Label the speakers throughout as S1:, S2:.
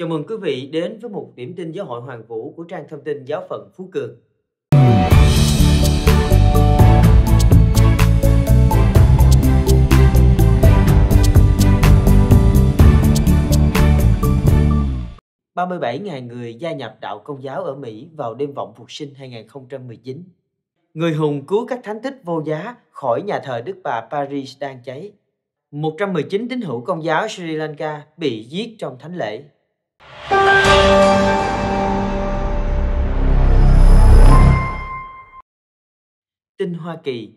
S1: Chào mừng quý vị đến với một điểm tin giáo hội Hoàng Vũ của trang thông tin giáo phận Phú Cường. ba mươi bảy ngàn người gia nhập đạo công giáo ở Mỹ vào đêm vọng phục sinh 2019. Người hùng cứu các thánh tích vô giá khỏi nhà thờ Đức Bà Paris đang cháy. 119 tín hữu công giáo Sri Lanka bị giết trong thánh lễ. Tin Hoa Kỳ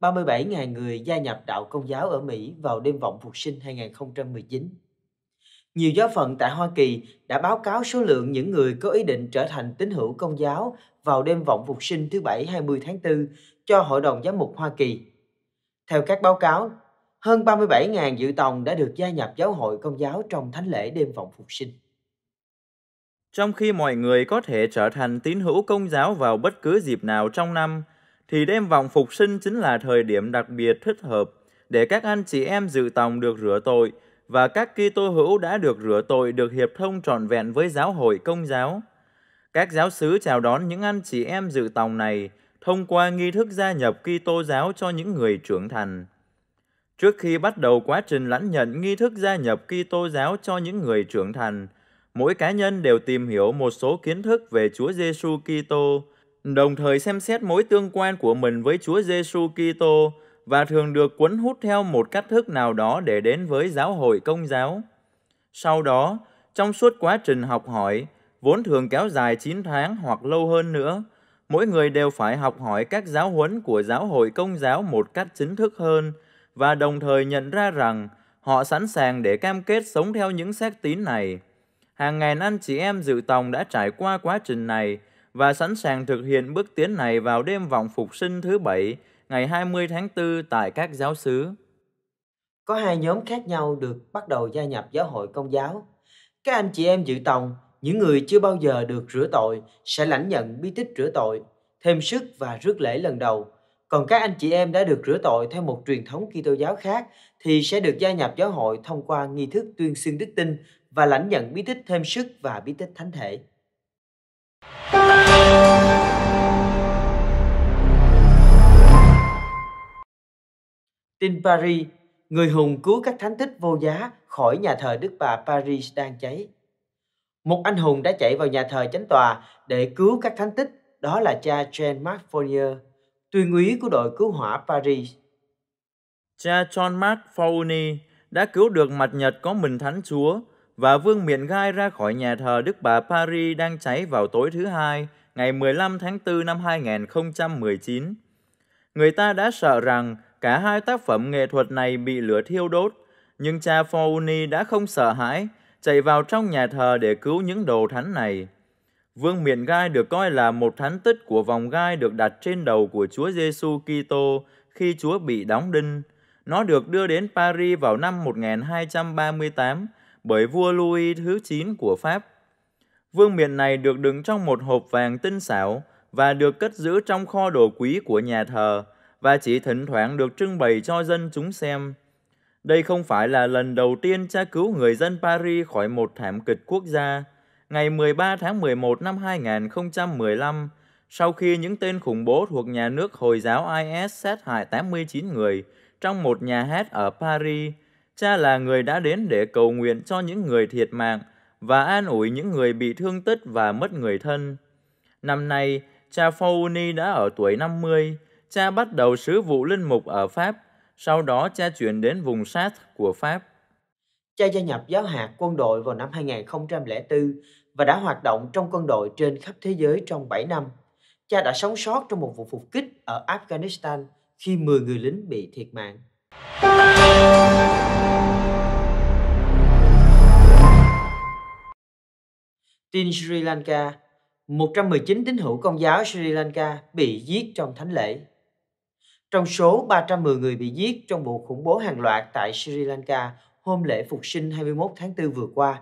S1: 37.000 người gia nhập đạo công giáo ở Mỹ vào đêm vọng phục sinh 2019. Nhiều giáo phận tại Hoa Kỳ đã báo cáo số lượng những người có ý định trở thành tín hữu công giáo vào đêm vọng phục sinh thứ Bảy 20 tháng 4 cho Hội đồng Giám mục Hoa Kỳ. Theo các báo cáo, hơn 37.000 dự tòng đã được gia nhập giáo hội công giáo trong thánh lễ đêm vọng phục sinh.
S2: Trong khi mọi người có thể trở thành tín hữu công giáo vào bất cứ dịp nào trong năm, thì đêm vọng phục sinh chính là thời điểm đặc biệt thích hợp để các anh chị em dự tòng được rửa tội và các Kitô hữu đã được rửa tội được hiệp thông trọn vẹn với giáo hội công giáo. Các giáo sứ chào đón những anh chị em dự tòng này thông qua nghi thức gia nhập Kitô giáo cho những người trưởng thành. Trước khi bắt đầu quá trình lãnh nhận nghi thức gia nhập Kitô giáo cho những người trưởng thành – mỗi cá nhân đều tìm hiểu một số kiến thức về Chúa Giêsu Kitô, đồng thời xem xét mối tương quan của mình với Chúa Giêsu Kitô và thường được cuốn hút theo một cách thức nào đó để đến với giáo hội công giáo. Sau đó, trong suốt quá trình học hỏi, vốn thường kéo dài 9 tháng hoặc lâu hơn nữa, mỗi người đều phải học hỏi các giáo huấn của giáo hội công giáo một cách chính thức hơn và đồng thời nhận ra rằng họ sẵn sàng để cam kết sống theo những xác tín này. Hàng ngàn anh chị em dự tòng đã trải qua quá trình này và sẵn sàng thực hiện bước tiến này vào đêm vọng phục sinh thứ bảy ngày 20 tháng 4 tại các giáo xứ. Có hai nhóm khác
S1: nhau được bắt đầu gia nhập giáo hội công giáo. Các anh chị em dự tòng, những người chưa bao giờ được rửa tội sẽ lãnh nhận bí tích rửa tội, thêm sức và rước lễ lần đầu. Còn các anh chị em đã được rửa tội theo một truyền thống Kitô giáo khác thì sẽ được gia nhập giáo hội thông qua nghi thức tuyên xưng đức tin và lãnh nhận bí tích thêm sức và bí tích thánh thể. Tin Paris, người hùng cứu các thánh tích vô giá khỏi nhà thờ Đức Bà Paris đang cháy. Một anh hùng đã chạy vào nhà thờ chánh tòa để cứu các thánh tích, đó là cha Jean Marc Fournier, tuyên
S2: úy của đội cứu hỏa Paris. Cha John Mark Fournier đã cứu được mặt Nhật có mình Thánh Chúa và vương miện gai ra khỏi nhà thờ Đức Bà Paris đang cháy vào tối thứ hai, ngày 15 tháng 4 năm 2019. Người ta đã sợ rằng cả hai tác phẩm nghệ thuật này bị lửa thiêu đốt, nhưng cha Founi đã không sợ hãi, chạy vào trong nhà thờ để cứu những đồ thánh này. Vương miện gai được coi là một thánh tích của vòng gai được đặt trên đầu của Chúa Giêsu Kitô khi Chúa bị đóng đinh. Nó được đưa đến Paris vào năm 1238 bởi vua Louis thứ 9 của Pháp. Vương miện này được đựng trong một hộp vàng tinh xảo và được cất giữ trong kho đồ quý của nhà thờ và chỉ thỉnh thoảng được trưng bày cho dân chúng xem. Đây không phải là lần đầu tiên cha cứu người dân Paris khỏi một thảm kịch quốc gia. Ngày 13 tháng 11 năm 2015, sau khi những tên khủng bố thuộc nhà nước Hồi giáo IS sát hại 89 người trong một nhà hát ở Paris, Cha là người đã đến để cầu nguyện cho những người thiệt mạng và an ủi những người bị thương tích và mất người thân. Năm nay, cha Fauni đã ở tuổi 50, cha bắt đầu sứ vụ linh mục ở Pháp, sau đó cha chuyển đến vùng Sát của Pháp. Cha gia nhập giáo hạt quân đội vào năm 2004 và đã hoạt động
S1: trong quân đội trên khắp thế giới trong 7 năm. Cha đã sống sót trong một vụ phục kích ở Afghanistan khi 10 người lính bị thiệt mạng. tin Sri Lanka, 119 tín hữu công giáo Sri Lanka bị giết trong thánh lễ. Trong số 310 người bị giết trong vụ khủng bố hàng loạt tại Sri Lanka hôm lễ phục sinh 21 tháng 4 vừa qua,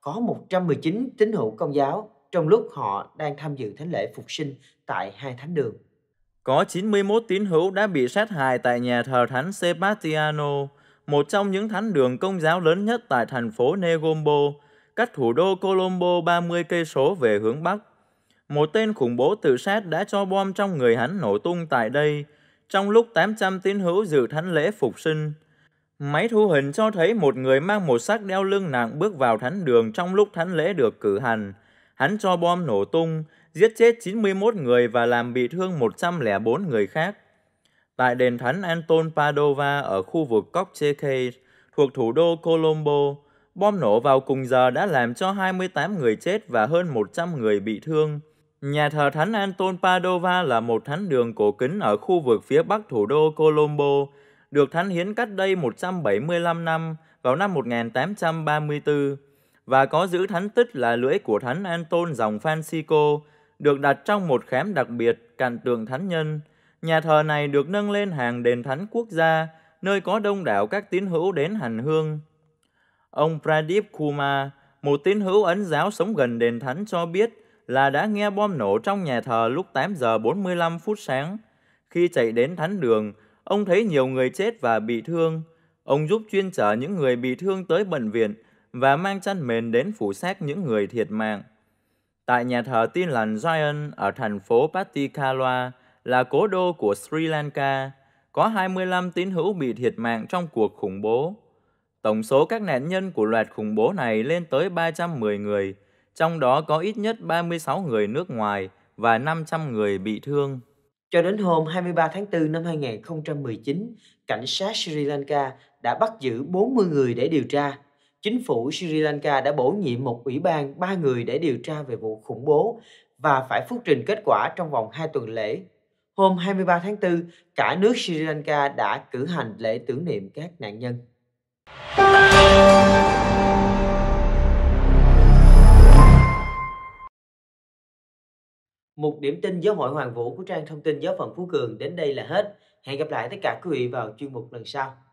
S1: có 119 tín hữu công giáo
S2: trong lúc họ đang tham dự thánh lễ phục sinh tại hai thánh đường. Có 91 tín hữu đã bị sát hại tại nhà thờ thánh Sebastiano, một trong những thánh đường công giáo lớn nhất tại thành phố Negombo, cách thủ đô Colombo 30 cây số về hướng bắc. Một tên khủng bố tự sát đã cho bom trong người hắn nổ tung tại đây trong lúc 800 tín hữu dự thánh lễ phục sinh. Máy thu hình cho thấy một người mang một xác đeo lưng nặng bước vào thánh đường trong lúc thánh lễ được cử hành. Hắn cho bom nổ tung, giết chết 91 người và làm bị thương 104 người khác. Tại đền thánh Anton Padova ở khu vực Cocheque, thuộc thủ đô Colombo, Bom nổ vào cùng giờ đã làm cho 28 người chết và hơn 100 người bị thương. Nhà thờ Thánh Anton Padova là một thánh đường cổ kính ở khu vực phía bắc thủ đô Colombo, được thánh hiến cách đây 175 năm vào năm 1834 và có giữ thánh tích là lưỡi của thánh Anton dòng Francisco, được đặt trong một khám đặc biệt cạnh tượng thánh nhân. Nhà thờ này được nâng lên hàng đền thánh quốc gia, nơi có đông đảo các tín hữu đến hành hương. Ông Pradeep Kumar, một tín hữu ấn giáo sống gần đền thánh cho biết là đã nghe bom nổ trong nhà thờ lúc 8 giờ 45 phút sáng. Khi chạy đến thánh đường, ông thấy nhiều người chết và bị thương. Ông giúp chuyên chở những người bị thương tới bệnh viện và mang chăn mền đến phủ xác những người thiệt mạng. Tại nhà thờ tin lành Zion ở thành phố Patikkala là cố đô của Sri Lanka, có 25 tín hữu bị thiệt mạng trong cuộc khủng bố. Tổng số các nạn nhân của loạt khủng bố này lên tới 310 người, trong đó có ít nhất 36 người nước ngoài và 500 người bị thương. Cho đến hôm 23
S1: tháng 4 năm 2019, cảnh sát Sri Lanka đã bắt giữ 40 người để điều tra. Chính phủ Sri Lanka đã bổ nhiệm một ủy ban 3 người để điều tra về vụ khủng bố và phải phúc trình kết quả trong vòng 2 tuần lễ. Hôm 23 tháng 4, cả nước Sri Lanka đã cử hành lễ tưởng niệm các nạn nhân. Một điểm tin giáo hội Hoàng Vũ của trang thông tin giáo phận Phú Cường đến đây là hết. Hẹn gặp lại tất cả quý vị vào chuyên mục lần sau.